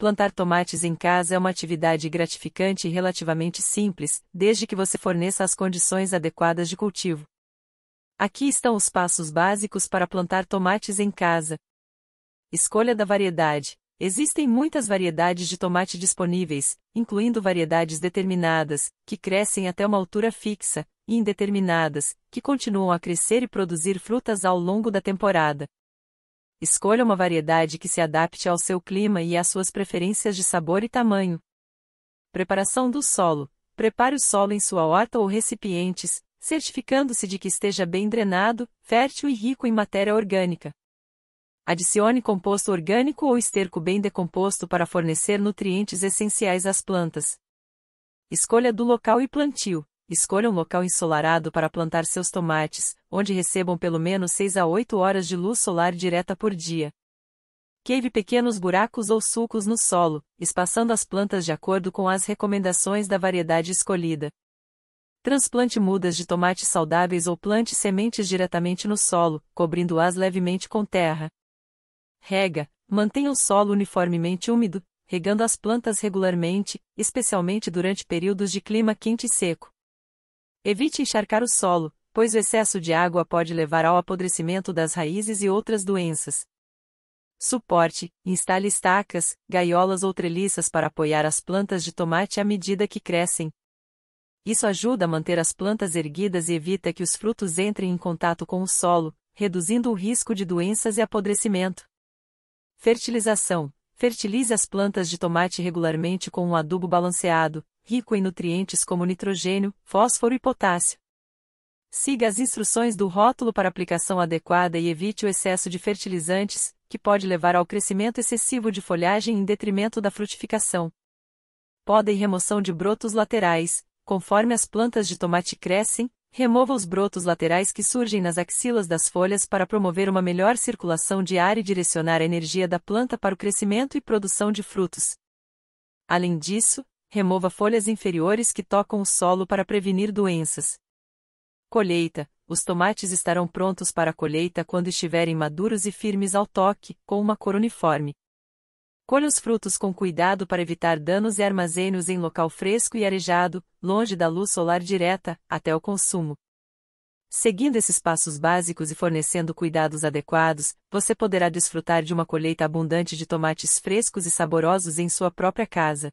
Plantar tomates em casa é uma atividade gratificante e relativamente simples, desde que você forneça as condições adequadas de cultivo. Aqui estão os passos básicos para plantar tomates em casa. Escolha da variedade. Existem muitas variedades de tomate disponíveis, incluindo variedades determinadas, que crescem até uma altura fixa, e indeterminadas, que continuam a crescer e produzir frutas ao longo da temporada. Escolha uma variedade que se adapte ao seu clima e às suas preferências de sabor e tamanho. Preparação do solo. Prepare o solo em sua horta ou recipientes, certificando-se de que esteja bem drenado, fértil e rico em matéria orgânica. Adicione composto orgânico ou esterco bem decomposto para fornecer nutrientes essenciais às plantas. Escolha do local e plantio. Escolha um local ensolarado para plantar seus tomates, onde recebam pelo menos 6 a 8 horas de luz solar direta por dia. Cave pequenos buracos ou sulcos no solo, espaçando as plantas de acordo com as recomendações da variedade escolhida. Transplante mudas de tomates saudáveis ou plante sementes diretamente no solo, cobrindo-as levemente com terra. Rega. Mantenha o solo uniformemente úmido, regando as plantas regularmente, especialmente durante períodos de clima quente e seco. Evite encharcar o solo, pois o excesso de água pode levar ao apodrecimento das raízes e outras doenças. Suporte: instale estacas, gaiolas ou treliças para apoiar as plantas de tomate à medida que crescem. Isso ajuda a manter as plantas erguidas e evita que os frutos entrem em contato com o solo, reduzindo o risco de doenças e apodrecimento. Fertilização: Fertilize as plantas de tomate regularmente com um adubo balanceado, rico em nutrientes como nitrogênio, fósforo e potássio. Siga as instruções do rótulo para aplicação adequada e evite o excesso de fertilizantes, que pode levar ao crescimento excessivo de folhagem em detrimento da frutificação. Poda e remoção de brotos laterais. Conforme as plantas de tomate crescem, Remova os brotos laterais que surgem nas axilas das folhas para promover uma melhor circulação de ar e direcionar a energia da planta para o crescimento e produção de frutos. Além disso, remova folhas inferiores que tocam o solo para prevenir doenças. Colheita: Os tomates estarão prontos para a colheita quando estiverem maduros e firmes ao toque, com uma cor uniforme. Colhe os frutos com cuidado para evitar danos e armazene-os em local fresco e arejado, longe da luz solar direta, até o consumo. Seguindo esses passos básicos e fornecendo cuidados adequados, você poderá desfrutar de uma colheita abundante de tomates frescos e saborosos em sua própria casa.